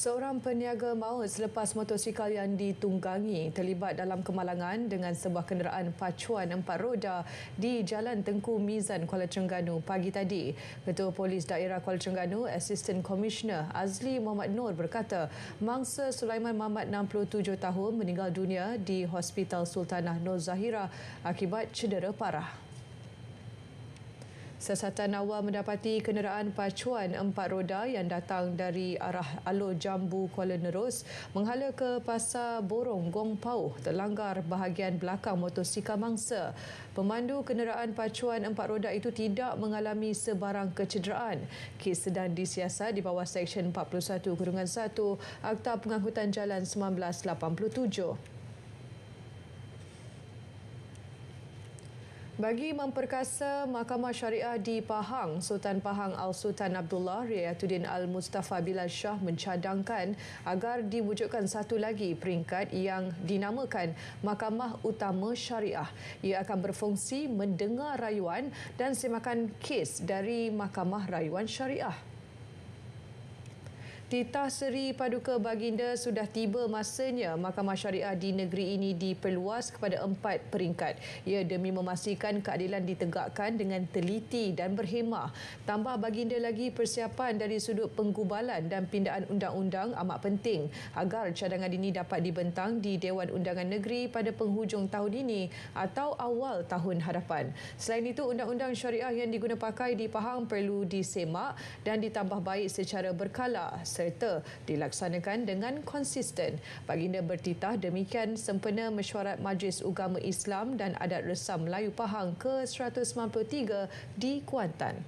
Seorang peniaga maut selepas motosikal yang ditunggangi terlibat dalam kemalangan dengan sebuah kenderaan pacuan empat roda di Jalan Tengku Mizan, Kuala Cengganu pagi tadi. Ketua Polis Daerah Kuala Cengganu, Assistant Commissioner Azli Muhammad Nur berkata, mangsa Sulaiman Muhammad 67 tahun meninggal dunia di Hospital Sultanah Nur Zahira akibat cedera parah. Siasatan awal mendapati kenderaan pacuan empat roda yang datang dari arah Alor Jambu Kuala Nerus menghala ke Pasar Borong Gong Pau terlanggar bahagian belakang motosikal mangsa. Pemandu kenderaan pacuan empat roda itu tidak mengalami sebarang kecederaan. Kes sedang disiasat di bawah Seksyen 41-1 Akta Pengangkutan Jalan 1987. Bagi memperkasa Mahkamah Syariah di Pahang, Sultan Pahang Al-Sultan Abdullah Riyatuddin Al-Mustafa Bilal Shah mencadangkan agar diwujudkan satu lagi peringkat yang dinamakan Mahkamah Utama Syariah. Ia akan berfungsi mendengar rayuan dan semakan kes dari Mahkamah Rayuan Syariah. Titah Seri Paduka Baginda sudah tiba masanya Mahkamah Syariah di negeri ini diperluas kepada empat peringkat. Ia demi memastikan keadilan ditegakkan dengan teliti dan berhemah. Tambah Baginda lagi persiapan dari sudut penggubalan dan pindaan undang-undang amat penting agar cadangan ini dapat dibentang di Dewan Undangan Negeri pada penghujung tahun ini atau awal tahun hadapan. Selain itu, undang-undang syariah yang digunapakai di Pahang perlu disemak dan ditambah baik secara berkala serta dilaksanakan dengan konsisten. Baginda bertitah demikian sempena mesyuarat Majlis Ugama Islam dan Adat Resam Melayu Pahang ke-193 di Kuantan.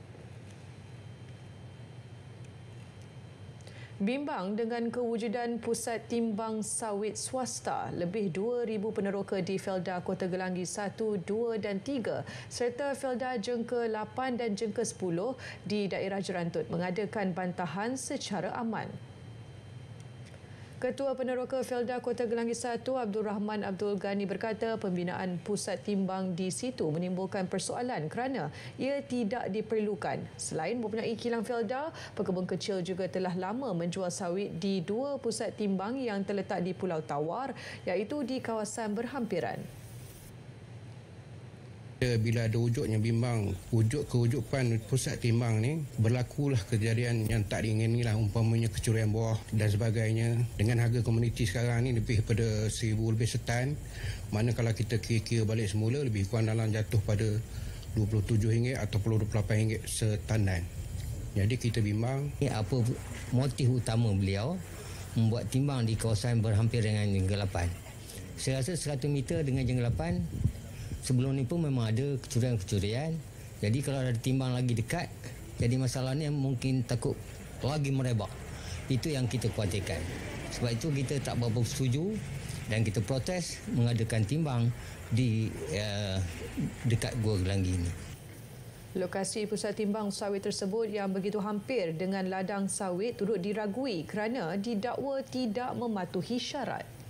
Bimbang dengan kewujudan pusat timbang sawit swasta, lebih 2,000 peneroka di Felda Kota Gelanggi 1, 2 dan 3 serta Felda Jengke 8 dan Jengke 10 di daerah Jerantut mengadakan bantahan secara aman. Ketua Peneroka Felda Kota Gelanggi 1 Abdul Rahman Abdul Ghani berkata pembinaan pusat timbang di situ menimbulkan persoalan kerana ia tidak diperlukan. Selain mempunyai kilang Felda, pekebun kecil juga telah lama menjual sawit di dua pusat timbang yang terletak di Pulau Tawar iaitu di kawasan berhampiran ada bila ada wujudnya bimbang wujud kewujudan pusat timbang ni berlakulah kejadian yang tak diingini lah umpamanya kecurian buah dan sebagainya dengan harga komuniti sekarang ni lebih pada seribu lebih setan mana kalau kita kira-kira balik semula lebih kurang dalam jatuh pada RM27 atau RM28 setanan. jadi kita bimbang ini ya, apa motif utama beliau membuat timbang di kawasan berhampir dengan jenggelapan saya rasa 100 meter dengan jenggelapan sebelum ni pun memang ada kecurian-kecurian. Jadi kalau ada timbang lagi dekat, jadi masalahnya mungkin takut lagi merebak. Itu yang kita kuatirkan. Sebab itu kita tak berapa setuju dan kita protes mengadakan timbang di uh, dekat Gua Gelanggi ini. Lokasi pusat timbang sawit tersebut yang begitu hampir dengan ladang sawit turut diragui kerana didakwa tidak mematuhi syarat.